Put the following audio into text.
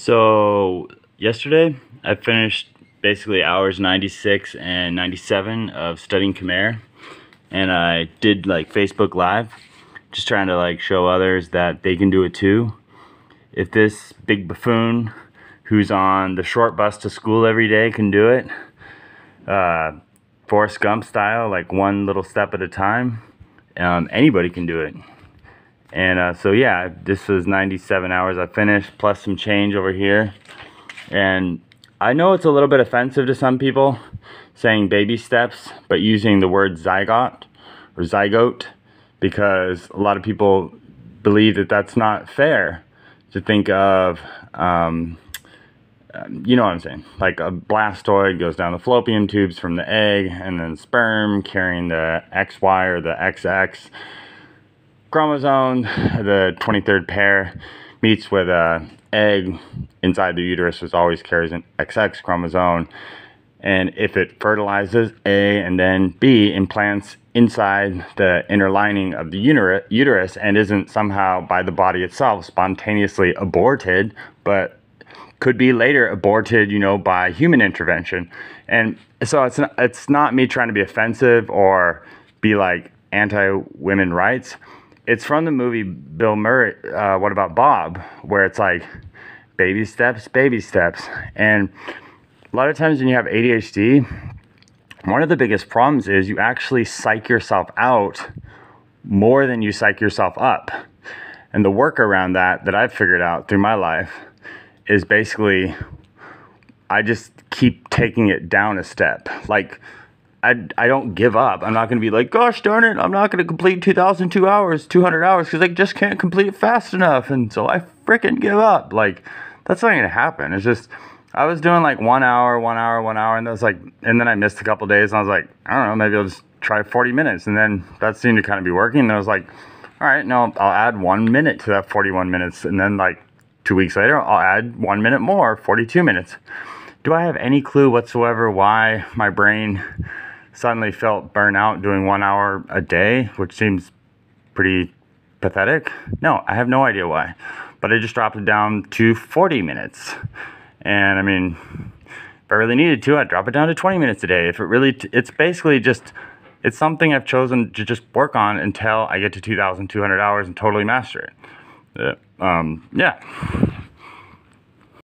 So yesterday I finished basically hours 96 and 97 of studying Khmer and I did like Facebook live just trying to like show others that they can do it too. If this big buffoon who's on the short bus to school every day can do it, uh, Forrest Gump style, like one little step at a time, um, anybody can do it and uh, so yeah this was 97 hours I finished plus some change over here and I know it's a little bit offensive to some people saying baby steps but using the word zygote or zygote because a lot of people believe that that's not fair to think of um, you know what I'm saying like a blastoid goes down the fallopian tubes from the egg and then sperm carrying the XY or the XX chromosome, the 23rd pair, meets with a egg inside the uterus, which always carries an XX chromosome. And if it fertilizes A and then B implants inside the inner lining of the uterus and isn't somehow by the body itself spontaneously aborted, but could be later aborted, you know, by human intervention. And so it's not, it's not me trying to be offensive or be like anti women rights it's from the movie Bill Murray. Uh, what about Bob? Where it's like baby steps, baby steps, and a lot of times when you have ADHD, one of the biggest problems is you actually psych yourself out more than you psych yourself up. And the work around that that I've figured out through my life is basically I just keep taking it down a step. Like I, I don't give up. I'm not going to be like, gosh darn it, I'm not going to complete 2,002 hours, 200 hours, because I just can't complete it fast enough. And so I freaking give up. Like, that's not going to happen. It's just, I was doing like one hour, one hour, one hour, and that's like, and then I missed a couple days, and I was like, I don't know, maybe I'll just try 40 minutes. And then that seemed to kind of be working. And I was like, all right, no, I'll add one minute to that 41 minutes. And then like two weeks later, I'll add one minute more, 42 minutes. Do I have any clue whatsoever why my brain suddenly felt burnout doing one hour a day, which seems pretty pathetic. No, I have no idea why. But I just dropped it down to 40 minutes. And I mean, if I really needed to, I'd drop it down to 20 minutes a day. If it really, t- it's basically just, it's something I've chosen to just work on until I get to 2,200 hours and totally master it. Uh, um, yeah.